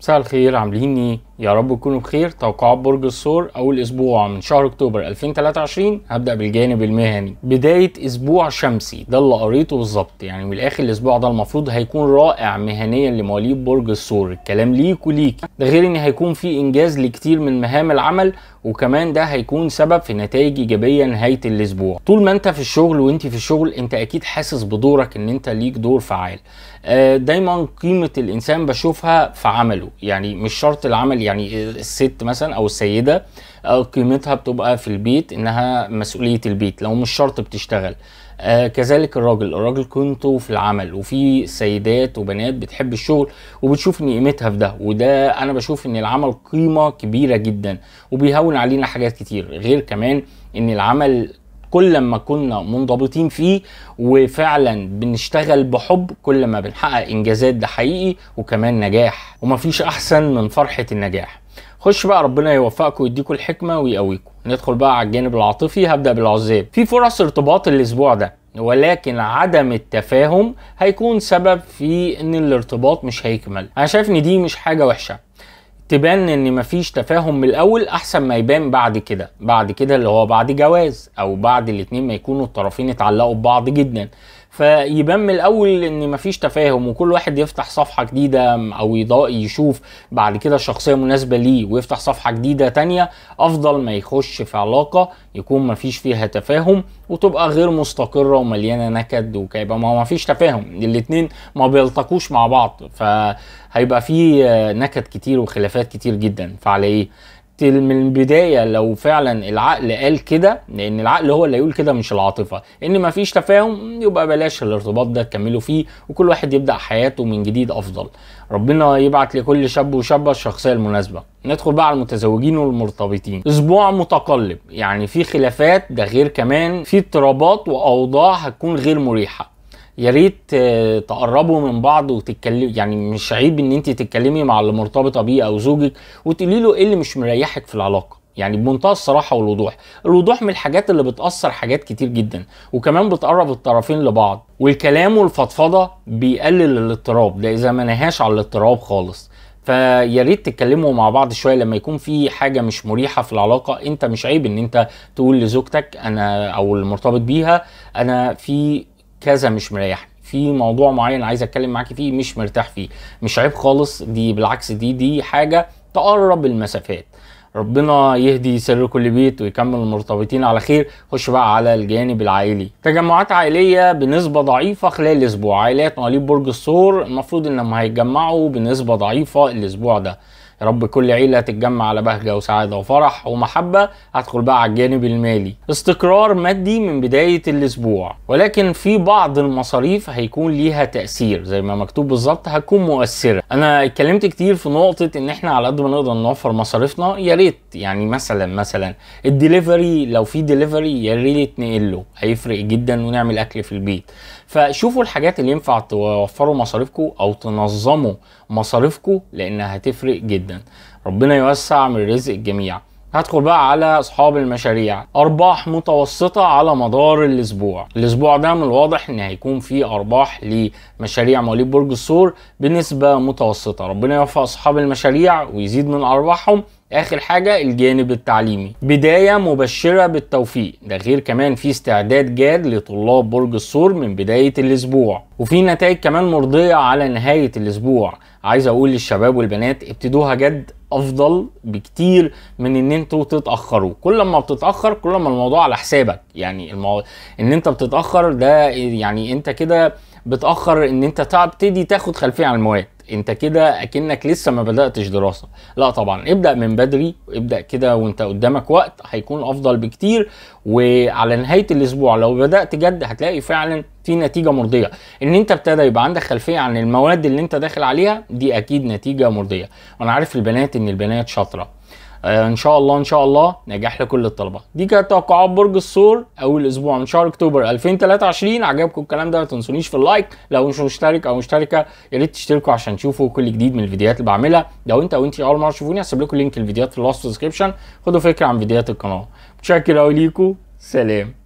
مساء الخير عامليني إيه؟ يا رب تكونوا بخير توقعات برج الثور اول اسبوع من شهر اكتوبر 2023 هبدا بالجانب المهني بدايه اسبوع شمسي ده اللي قريته بالظبط يعني من الاخر الاسبوع ده المفروض هيكون رائع مهنيا لمواليد برج الثور الكلام ليك وليك ده غير ان هيكون في انجاز لكتير من مهام العمل وكمان ده هيكون سبب في نتائج ايجابيه نهايه الاسبوع طول ما انت في الشغل وانت في الشغل انت اكيد حاسس بدورك ان انت ليك دور فعال آه، دايما قيمه الانسان بشوفها في عمله يعني مش شرط العمل يعني الست مثلا او السيده آه، قيمتها بتبقى في البيت انها مسؤوليه البيت لو مش شرط بتشتغل آه كذلك الراجل الراجل قيمته في العمل وفي سيدات وبنات بتحب الشغل وبتشوف ان قيمتها في ده وده انا بشوف ان العمل قيمه كبيره جدا وبيهون علينا حاجات كتير غير كمان ان العمل كل ما كنا منضبطين فيه وفعلا بنشتغل بحب كل ما بنحقق انجازات ده حقيقي وكمان نجاح ومفيش احسن من فرحه النجاح خش بقى ربنا يوفقكم ويديكم الحكمه ويقويكم ندخل بقى على الجانب العاطفي هبدا بالعزاب في فرص ارتباط الاسبوع ده ولكن عدم التفاهم هيكون سبب في ان الارتباط مش هيكمل انا شايف ان دي مش حاجه وحشه تبان ان مفيش تفاهم من الاول احسن ما يبان بعد كده بعد كده اللي هو بعد جواز او بعد الاتنين ما يكونوا الطرفين اتعلقوا ببعض جدا فيبان من الاول ان مفيش تفاهم وكل واحد يفتح صفحه جديده او يشوف بعد كده شخصيه مناسبه ليه ويفتح صفحه جديده تانية افضل ما يخش في علاقه يكون مفيش فيها تفاهم وتبقى غير مستقره ومليانه نكد وكيبه ما هو مفيش تفاهم الاتنين ما بيلتقوش مع بعض فهيبقى في نكد كتير وخلافات كتير جدا فعلى ايه من البدايه لو فعلا العقل قال كده لان العقل هو اللي يقول كده مش العاطفه ان مفيش تفاهم يبقى بلاش الارتباط ده تكملوا فيه وكل واحد يبدا حياته من جديد افضل ربنا يبعت لكل شاب وشابه الشخصيه المناسبه ندخل بقى على المتزوجين والمرتبطين اسبوع متقلب يعني في خلافات ده غير كمان في اضطرابات واوضاع هتكون غير مريحه يا ريت تقربوا من بعض وتتكلموا يعني مش عيب ان انت تتكلمي مع اللي مرتبطه بيه او زوجك وتقولي له ايه اللي مش مريحك في العلاقه يعني بمنتهى الصراحه والوضوح الوضوح من الحاجات اللي بتاثر حاجات كتير جدا وكمان بتقرب الطرفين لبعض والكلام والفضفضه بيقلل الاضطراب ده اذا ما نهاش على الاضطراب خالص فيا ريت تتكلموا مع بعض شويه لما يكون في حاجه مش مريحه في العلاقه انت مش عيب ان انت تقول لزوجتك انا او المرتبط بيها انا في كذا مش مريحني في موضوع معين عايز اتكلم معاكي فيه مش مرتاح فيه مش عيب خالص دي بالعكس دي دي حاجه تقرب المسافات ربنا يهدي سر كل بيت ويكمل المرتبطين على خير خش بقى على الجانب العائلي تجمعات عائليه بنسبه ضعيفه خلال الاسبوع عائلات مواليد برج الثور المفروض انهم هيتجمعوا بنسبه ضعيفه الاسبوع ده رب كل عيله تتجمع على بهجه وسعاده وفرح ومحبه هدخل بقى على الجانب المالي استقرار مادي من بدايه الاسبوع ولكن في بعض المصاريف هيكون ليها تاثير زي ما مكتوب بالظبط هتكون مؤثره انا اتكلمت كتير في نقطه ان احنا على قد ما نقدر نوفر مصاريفنا يا ريت يعني مثلا مثلا الدليفري لو في دليفري يا ريت نقله هيفرق جدا ونعمل اكل في البيت فشوفوا الحاجات اللي ينفع توفروا مصاريفكم او تنظموا مصاريفكم لانها هتفرق جدا جدا ربنا يوسع من رزق الجميع هدخل بقى على اصحاب المشاريع ارباح متوسطه على مدار الاسبوع الاسبوع ده من الواضح ان هيكون فيه ارباح لمشاريع مواليد برج الثور بنسبه متوسطه ربنا يوفق اصحاب المشاريع ويزيد من ارباحهم اخر حاجه الجانب التعليمي بدايه مبشره بالتوفيق ده غير كمان في استعداد جاد لطلاب برج الثور من بدايه الاسبوع وفي نتائج كمان مرضيه على نهايه الاسبوع عايز اقول للشباب والبنات ابتدوها جد افضل بكتير من ان انتوا تتاخروا كل ما بتتاخر كل ما الموضوع على حسابك يعني المو... ان انت بتتاخر ده يعني انت كده بتاخر ان انت تبتدي تاخد خلفيه عن المواد انت كده اكنك لسه ما بداتش دراسه لا طبعا ابدا من بدري ابدا كده وانت قدامك وقت هيكون افضل بكتير وعلى نهايه الاسبوع لو بدات جد هتلاقي فعلا في نتيجه مرضيه ان انت ابتدى يبقى عندك خلفيه عن المواد اللي انت داخل عليها دي اكيد نتيجه مرضيه وانا عارف البنات ان البنات شاطره آه، ان شاء الله ان شاء الله نجاح لكل الطلبه دي كانت توقعات برج الثور اول اسبوع من شهر اكتوبر 2023 عجبكم الكلام ده ما تنسونيش في اللايك لو مش مشترك او مشتركه يا ريت تشتركوا عشان تشوفوا كل جديد من الفيديوهات اللي بعملها لو انت او انت اول مره تشوفوني هسيب لكم لينك الفيديوهات في الوصف ديسكربشن خدوا فكره عن فيديوهات القناه متشكر قوي ليكم سلام